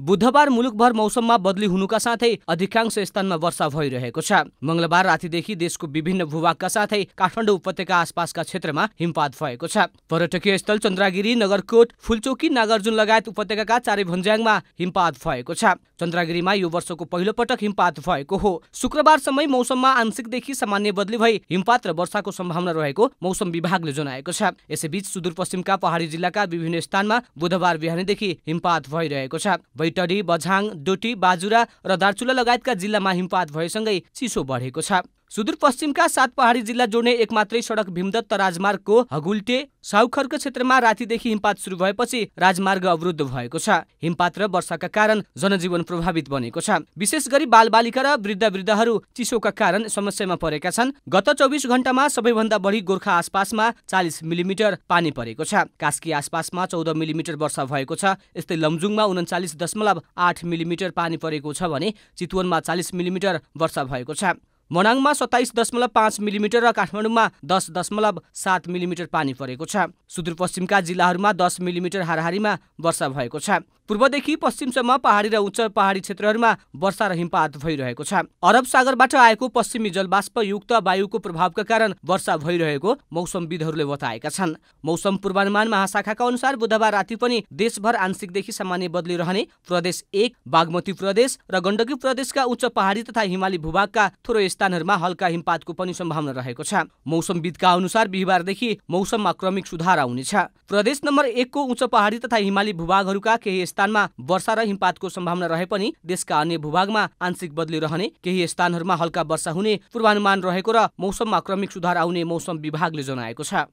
बुधबार मुलुकभर में बदली हुनुका साथै अधिकांश स्थानमा वर्षा भइरहेको छ मङ्गलबार रातिदेखि देशको विभिन्न भूभागका साथै काठमाडौँ उपत्यका आसपास का क्षेत्र में हिमपात पर्यटक स्थल चन्द्रागिरी नगरकोट फुलचोकी नागार्जुन लगायत उपत्य उपत्यका चारै भन्ज्याङमा हिमपात भएको में यह वर्ष को पहिलो पटक हिमपात हो शुक्रवार समय मौसम में आंशिक देखि सामान्य बदली भई हिमपात र को संभावना रहेको मौसम विभागले जनाएको छ सुदूरपश्चिम का पहाडी जिला का विभिन्न स्थान में बुधवार बिहानी देखि हिमपात भइरहेको बैटडी बझाङ डोटी बाजुरा र दार्चुला लगायतका जिल्लामा हिमपात भएसँगै चिसो बढेको छ सुदूरपश्चिमका सात पहाडी जिल्ला जोड्ने एक मात्रै सडक भीमदत्त राजमार्गको हगुल्टे साउखरको क्षेत्रमा रातिदेखि हिमपात सुरु भएपछि राजमार्ग अवरुद्ध भएको छ हिमपात र वर्षाका कारण जनजीवन प्रभावित बनेको छ विशेष गरी बालबालिका र वृद्ध वृद्धहरू चिसोका कारण समस्यामा परेका छन् गत चौबिस घण्टामा सबैभन्दा बढी गोर्खा आसपासमा चालिस मिलिमिटर पानी परेको छ कास्की आसपासमा चौध मिलिमिटर वर्षा भएको छ यस्तै लमजुङमा उन्चालिस दशमलव आठ मिलिमिटर पानी परेको छ भने चितवनमा चालिस मिलिमिटर वर्षा भएको छ मनाङमा सत्ताइस दशमलव पाँच मिलिमिटर र काठमाडौँमा दस दशमलव सात मिलिमिटर पानी परेको छ सुदूरपश्चिमका जिल्लाहरूमा दस मिलिमिटर हाराहारीमा वर्षा भएको छ पूर्वदेखि पश्चिमसम्म पहाडी र उच्च पहाडी क्षेत्रहरूमा वर्षा र हिमपात भइरहेको छ अरब सागरबाट आएको पश्चिमी जलबाष्पयुक्त वायुको प्रभावका कारण वर्षा भइरहेको मौसमविदहरूले बताएका छन् मौसम पूर्वानुमान महाशाखाका अनुसार बुधबार राति पनि देशभर आंशिकदेखि सामान्य बदली रहने प्रदेश एक बागमती प्रदेश र गण्डकी प्रदेशका उच्च पहाडी तथा हिमाली भूभागका थोरै स्थानहरूमा हल्का हिमपातको पनि सम्भावना रहेको छ मौसमविदका अनुसार बिहिबारदेखि मौसममा क्रमिक सुधार आउनेछ प्रदेश नम्बर एकको उच्च पहाडी तथा हिमाली भूभागहरूका केही स्थानमा वर्षा र हिमपातको सम्भावना रहे पनि देशका अन्य भूभागमा आंशिक बदली रहने केही स्थानहरूमा हल्का वर्षा हुने पूर्वानुमान रहेको र मौसममा क्रमिक सुधार आउने मौसम विभागले जनाएको छ